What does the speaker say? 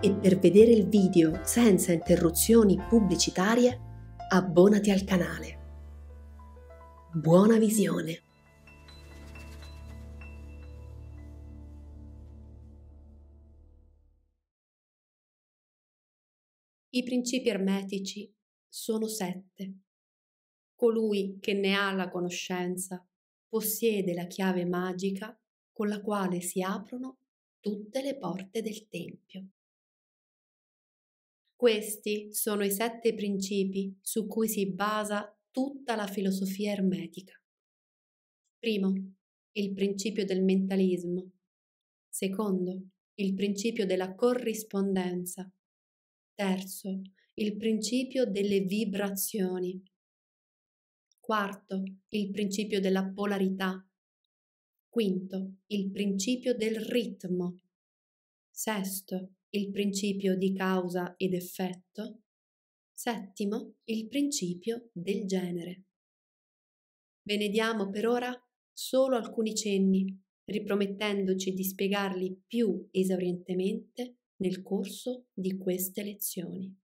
e per vedere il video senza interruzioni pubblicitarie abbonati al canale. Buona visione! I principi ermetici sono sette. Colui che ne ha la conoscenza possiede la chiave magica con la quale si aprono tutte le porte del Tempio. Questi sono i sette principi su cui si basa tutta la filosofia ermetica. Primo, il principio del mentalismo. Secondo, il principio della corrispondenza. Terzo, il principio delle vibrazioni. Quarto, il principio della polarità. Quinto, il principio del ritmo. Sesto, il principio di causa ed effetto. Settimo, il principio del genere. Ve ne diamo per ora solo alcuni cenni, ripromettendoci di spiegarli più esaurientemente nel corso di queste lezioni.